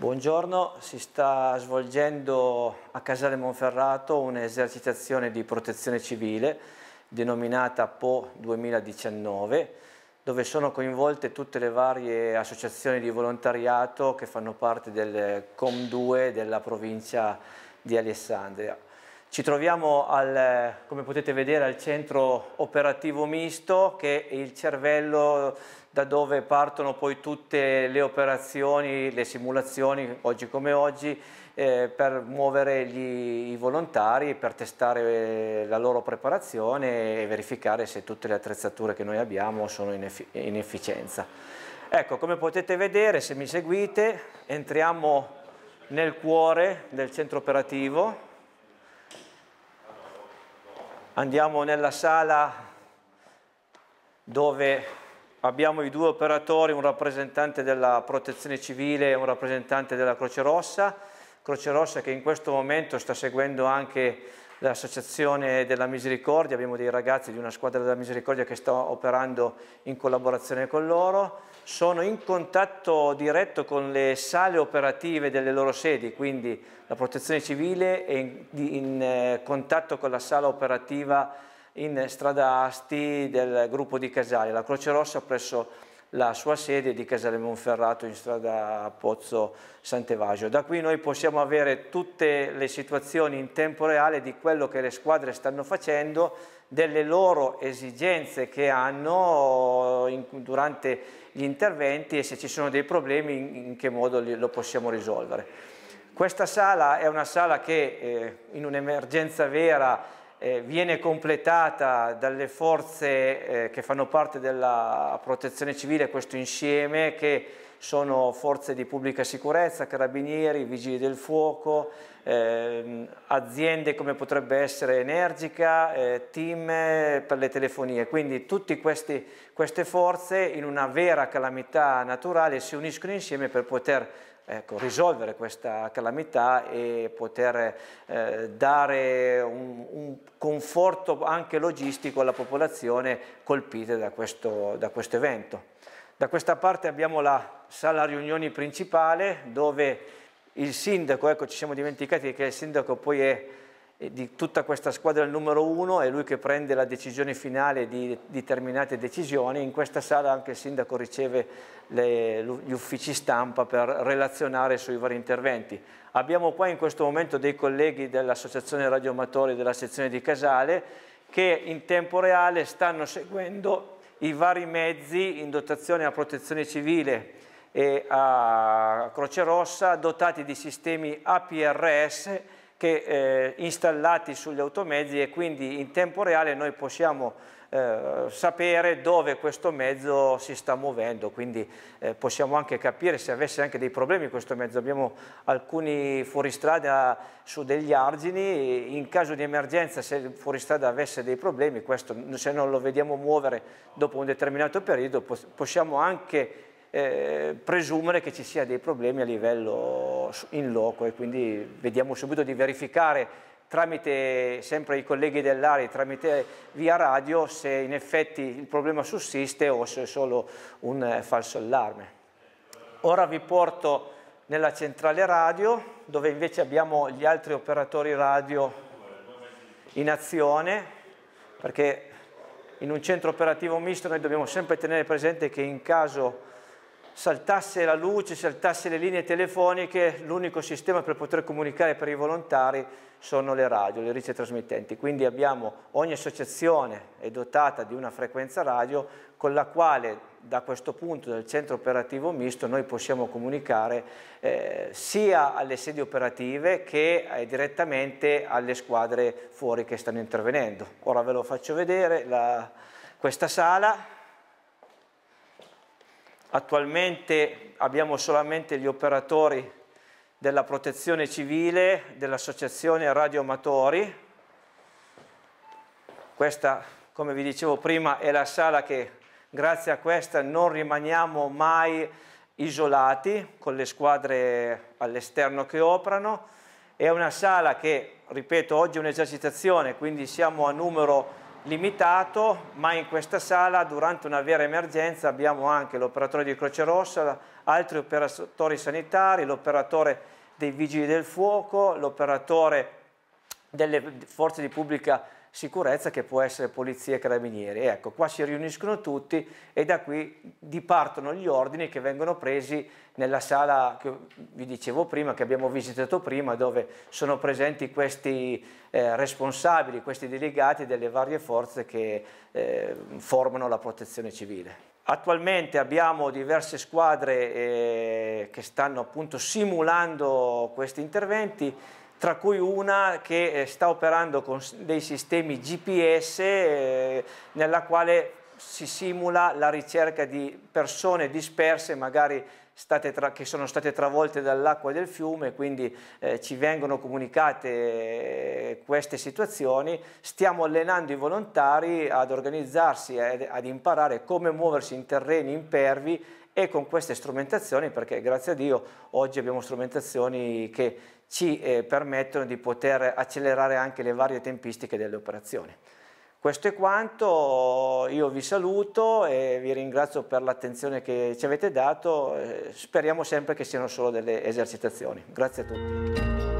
Buongiorno, si sta svolgendo a Casale Monferrato un'esercitazione di protezione civile denominata PO 2019 dove sono coinvolte tutte le varie associazioni di volontariato che fanno parte del COM2 della provincia di Alessandria. Ci troviamo, al, come potete vedere, al centro operativo misto, che è il cervello da dove partono poi tutte le operazioni, le simulazioni, oggi come oggi, eh, per muovere gli, i volontari, per testare eh, la loro preparazione e verificare se tutte le attrezzature che noi abbiamo sono in, effi in efficienza. Ecco, come potete vedere, se mi seguite, entriamo nel cuore del centro operativo, Andiamo nella sala dove abbiamo i due operatori, un rappresentante della protezione civile e un rappresentante della Croce Rossa. Croce Rossa che in questo momento sta seguendo anche l'Associazione della Misericordia, abbiamo dei ragazzi di una squadra della Misericordia che sta operando in collaborazione con loro sono in contatto diretto con le sale operative delle loro sedi, quindi la protezione civile è in, in eh, contatto con la sala operativa in strada Asti del gruppo di Casale, la Croce Rossa presso la sua sede di Casale Monferrato in strada Pozzo Sant'Evagio. Da qui noi possiamo avere tutte le situazioni in tempo reale di quello che le squadre stanno facendo, delle loro esigenze che hanno eh, in, durante gli interventi e se ci sono dei problemi in, in che modo li, lo possiamo risolvere. Questa sala è una sala che eh, in un'emergenza vera eh, viene completata dalle forze eh, che fanno parte della protezione civile questo insieme che sono forze di pubblica sicurezza, carabinieri, vigili del fuoco, ehm, aziende come potrebbe essere Energica, eh, team eh, per le telefonie, quindi tutte queste forze in una vera calamità naturale si uniscono insieme per poter Ecco, risolvere questa calamità e poter eh, dare un, un, conforto anche logistico alla popolazione colpita da questo, da questo evento. Da questa parte abbiamo la sala riunioni principale dove il sindaco, ecco ci siamo dimenticati che il sindaco poi è di tutta questa squadra il numero uno, è lui che prende la decisione finale di determinate decisioni, in questa sala anche il sindaco riceve le, gli uffici stampa per relazionare sui vari interventi. Abbiamo qua in questo momento dei colleghi dell'Associazione Radio Amatori della sezione di Casale che in tempo reale stanno seguendo i vari mezzi in dotazione a protezione civile e a Croce Rossa dotati di sistemi APRS che eh, installati sugli automezzi e quindi in tempo reale noi possiamo eh, sapere dove questo mezzo si sta muovendo, quindi eh, possiamo anche capire se avesse anche dei problemi questo mezzo. Abbiamo alcuni fuoristrada su degli argini, in caso di emergenza se il fuoristrada avesse dei problemi, questo, se non lo vediamo muovere dopo un determinato periodo possiamo anche eh, presumere che ci sia dei problemi a livello in loco e quindi vediamo subito di verificare tramite sempre i colleghi dell'ARI, tramite via radio, se in effetti il problema sussiste o se è solo un eh, falso allarme. Ora vi porto nella centrale radio, dove invece abbiamo gli altri operatori radio in azione, perché in un centro operativo misto noi dobbiamo sempre tenere presente che in caso saltasse la luce, saltasse le linee telefoniche, l'unico sistema per poter comunicare per i volontari sono le radio, le ricce Quindi abbiamo, ogni associazione è dotata di una frequenza radio con la quale da questo punto del centro operativo misto noi possiamo comunicare eh, sia alle sedi operative che eh, direttamente alle squadre fuori che stanno intervenendo. Ora ve lo faccio vedere, la, questa sala Attualmente abbiamo solamente gli operatori della protezione civile, dell'associazione radioamatori. Questa, come vi dicevo prima, è la sala che grazie a questa non rimaniamo mai isolati con le squadre all'esterno che operano. È una sala che, ripeto, oggi è un'esercitazione, quindi siamo a numero limitato, ma in questa sala durante una vera emergenza abbiamo anche l'operatore di Croce Rossa, altri operatori sanitari, l'operatore dei Vigili del Fuoco, l'operatore delle forze di pubblica sicurezza che può essere polizia e carabinieri. Ecco, qua si riuniscono tutti e da qui dipartono gli ordini che vengono presi nella sala che vi dicevo prima, che abbiamo visitato prima, dove sono presenti questi eh, responsabili, questi delegati delle varie forze che eh, formano la protezione civile. Attualmente abbiamo diverse squadre eh, che stanno appunto simulando questi interventi tra cui una che eh, sta operando con dei sistemi GPS eh, nella quale si simula la ricerca di persone disperse, magari che sono state travolte dall'acqua del fiume, quindi eh, ci vengono comunicate eh, queste situazioni. Stiamo allenando i volontari ad organizzarsi, ad, ad imparare come muoversi in terreni impervi e con queste strumentazioni, perché grazie a Dio oggi abbiamo strumentazioni che ci eh, permettono di poter accelerare anche le varie tempistiche delle operazioni. Questo è quanto, io vi saluto e vi ringrazio per l'attenzione che ci avete dato, eh, speriamo sempre che siano solo delle esercitazioni. Grazie a tutti.